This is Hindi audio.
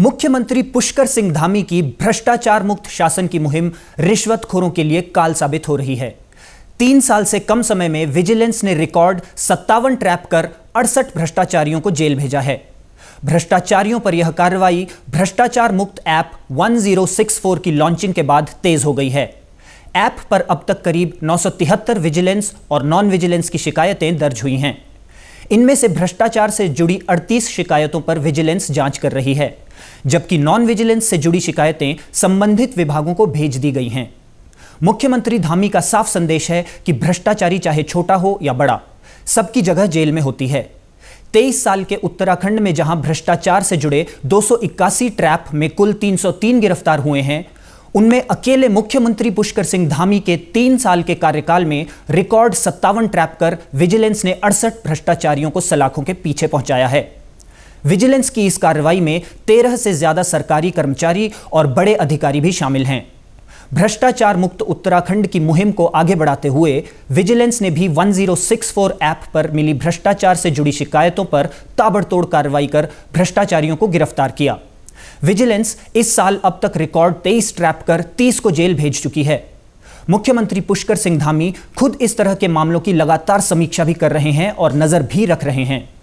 मुख्यमंत्री पुष्कर सिंह धामी की भ्रष्टाचार मुक्त शासन की मुहिम रिश्वतखोरों के लिए काल साबित हो रही है तीन साल से कम समय में विजिलेंस ने रिकॉर्ड सत्तावन ट्रैप कर अड़सठ भ्रष्टाचारियों को जेल भेजा है भ्रष्टाचारियों पर यह कार्रवाई भ्रष्टाचार मुक्त ऐप 1064 की लॉन्चिंग के बाद तेज हो गई है ऐप पर अब तक करीब नौ विजिलेंस और नॉन विजिलेंस की शिकायतें दर्ज हुई हैं इनमें से भ्रष्टाचार से जुड़ी 38 शिकायतों पर विजिलेंस जांच कर रही है जबकि नॉन विजिलेंस से जुड़ी शिकायतें संबंधित विभागों को भेज दी गई हैं मुख्यमंत्री धामी का साफ संदेश है कि भ्रष्टाचारी चाहे छोटा हो या बड़ा सबकी जगह जेल में होती है तेईस साल के उत्तराखंड में जहां भ्रष्टाचार से जुड़े दो ट्रैप में कुल 303 गिरफ्तार हुए हैं उनमें अकेले मुख्यमंत्री पुष्कर सिंह धामी के तीन साल के कार्यकाल में रिकॉर्ड सत्तावन ट्रैप कर विजिलेंस ने अड़सठ भ्रष्टाचारियों को सलाखों के पीछे पहुंचाया है विजिलेंस की इस कार्रवाई में तेरह से ज्यादा सरकारी कर्मचारी और बड़े अधिकारी भी शामिल हैं भ्रष्टाचार मुक्त उत्तराखंड की मुहिम को आगे बढ़ाते हुए विजिलेंस ने भी 1064 ऐप पर मिली भ्रष्टाचार से जुड़ी शिकायतों पर ताबड़तोड़ कार्रवाई कर भ्रष्टाचारियों को गिरफ्तार किया विजिलेंस इस साल अब तक रिकॉर्ड 23 ट्रैप कर 30 को जेल भेज चुकी है मुख्यमंत्री पुष्कर सिंह धामी खुद इस तरह के मामलों की लगातार समीक्षा भी कर रहे हैं और नजर भी रख रहे हैं